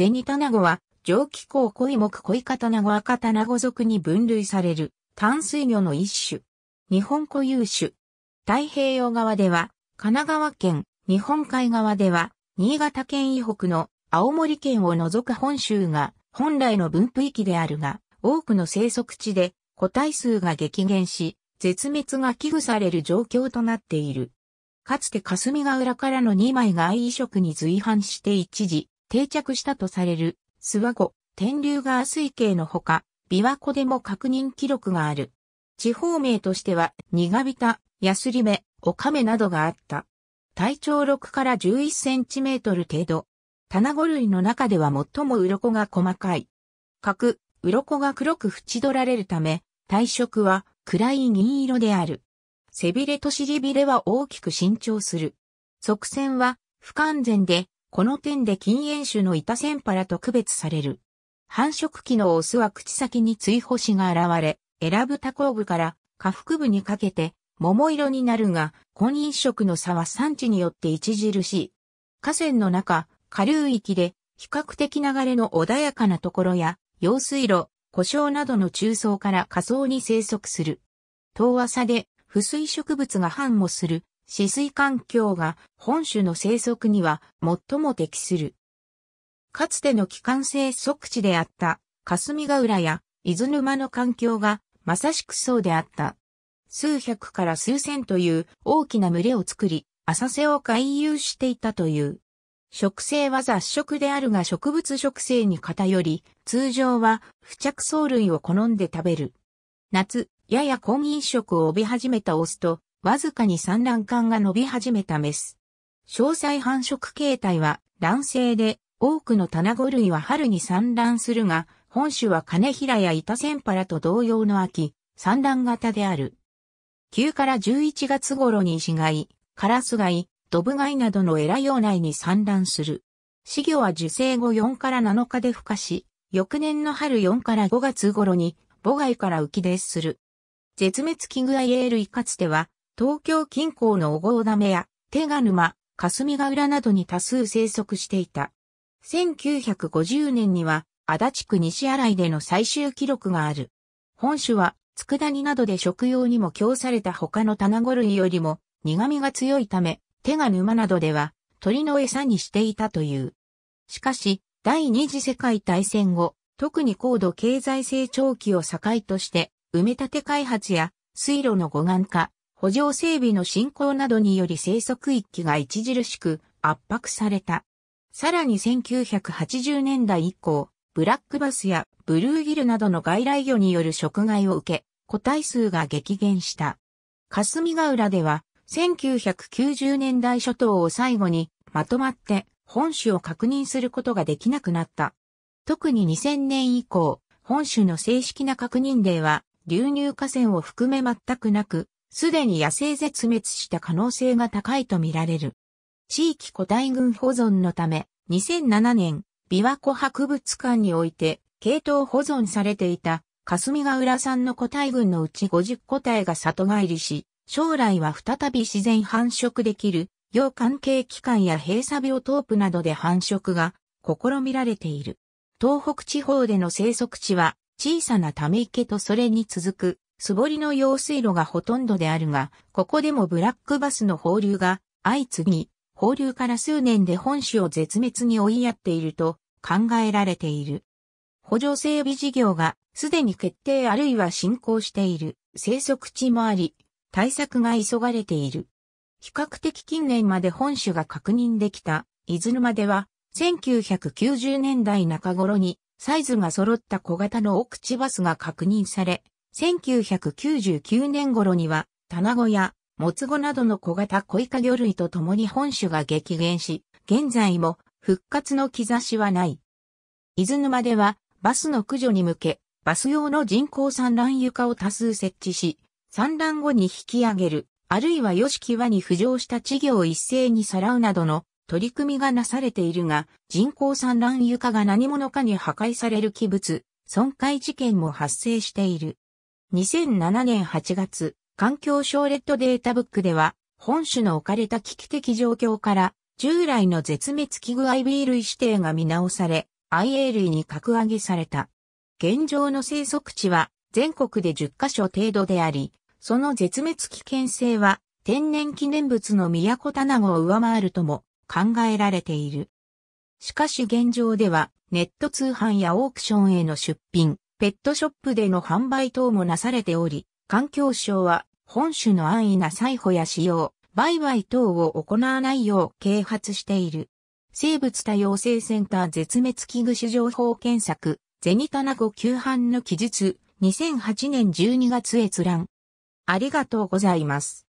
ゼニタナゴは、蒸気候濃い木濃いカタナゴ赤タナゴ属に分類される淡水魚の一種。日本固有種。太平洋側では、神奈川県、日本海側では、新潟県以北の青森県を除く本州が本来の分布域であるが、多くの生息地で個体数が激減し、絶滅が危惧される状況となっている。かつて霞ヶ浦からの2枚が愛移植に随伴して一時、定着したとされる、諏訪湖、天竜川水系のほか、琵琶湖でも確認記録がある。地方名としては、苦びた、ヤスリメ、オカメなどがあった。体長6から11センチメートル程度。棚子類の中では最も鱗が細かい。角、鱗が黒く縁取られるため、体色は暗い銀色である。背びれと尻びれは大きく伸長する。側線は不完全でこの点で禁煙種のイタセンパラと区別される。繁殖期のオスは口先に追星しが現れ、選ぶ多項部から下腹部にかけて桃色になるが、婚姻色の差は産地によって著しい。河川の中、下流域で比較的流れの穏やかなところや、用水路、故障などの中層から下層に生息する。遠浅で、不水植物が繁茂する止水環境が本種の生息には最も適する。かつての機関性即地であった霞ヶ浦や伊豆沼の環境がまさしくそうであった。数百から数千という大きな群れを作り、浅瀬を回遊していたという。植生は雑食であるが植物植生に偏り、通常は付着藻類を好んで食べる。夏、やや婚飲食を帯び始めたオスとわずかに産卵管が伸び始めたメス。詳細繁殖形態は卵性で、多くの卵類は春に産卵するが、本種は金平や板センパラと同様の秋、産卵型である。9から11月頃に死骸、カラス貝、ドブ貝などのエラ用内に産卵する。死魚は受精後4から7日で孵化し、翌年の春4から5月頃に母貝から浮き出する。絶滅危惧アイエールかつては東京近郊の小郷ダや手賀沼、霞ヶ浦などに多数生息していた。1950年には足立区西新井での最終記録がある。本種は佃煮などで食用にも供された他の卵類よりも苦味が強いため、手賀沼などでは鳥の餌にしていたという。しかし、第二次世界大戦後、特に高度経済成長期を境として、埋め立て開発や水路の護岸化、補助整備の進行などにより生息域が著しく圧迫された。さらに1980年代以降、ブラックバスやブルーギルなどの外来魚による食害を受け、個体数が激減した。霞ヶ浦では、1990年代初頭を最後に、まとまって本種を確認することができなくなった。特に2000年以降、本種の正式な確認例は、流入河川を含め全くなく、すでに野生絶滅した可能性が高いとみられる。地域個体群保存のため、2007年、琵琶湖博物館において、系統保存されていた、霞ヶ浦産の個体群のうち50個体が里帰りし、将来は再び自然繁殖できる、要関係機関や閉鎖病トープなどで繁殖が試みられている。東北地方での生息地は小さなため池とそれに続く素りの用水路がほとんどであるが、ここでもブラックバスの放流が相次ぎ、放流から数年で本種を絶滅に追いやっていると考えられている。補助整備事業がすでに決定あるいは進行している生息地もあり、対策が急がれている。比較的近年まで本種が確認できた、伊豆沼では、1990年代中頃にサイズが揃った小型の奥地バスが確認され、1999年頃には、卵や、もつごなどの小型小イカ魚類と共に本種が激減し、現在も復活の兆しはない。伊豆沼では、バスの駆除に向け、バス用の人工産卵床を多数設置し、産卵後に引き上げる、あるいはヨシキワに浮上した稚魚を一斉にさらうなどの取り組みがなされているが、人工産卵床が何者かに破壊される器物、損壊事件も発生している。2007年8月、環境省レッドデータブックでは、本種の置かれた危機的状況から、従来の絶滅危惧 IB 類指定が見直され、IA 類に格上げされた。現状の生息地は全国で10カ所程度であり、その絶滅危険性は天然記念物の都棚子を上回るとも考えられている。しかし現状ではネット通販やオークションへの出品、ペットショップでの販売等もなされており、環境省は本種の安易な採捕や使用、売買等を行わないよう啓発している。生物多様性センター絶滅危惧種情報検索、ゼニタナゴ旧版の記述、2008年12月閲覧。ありがとうございます。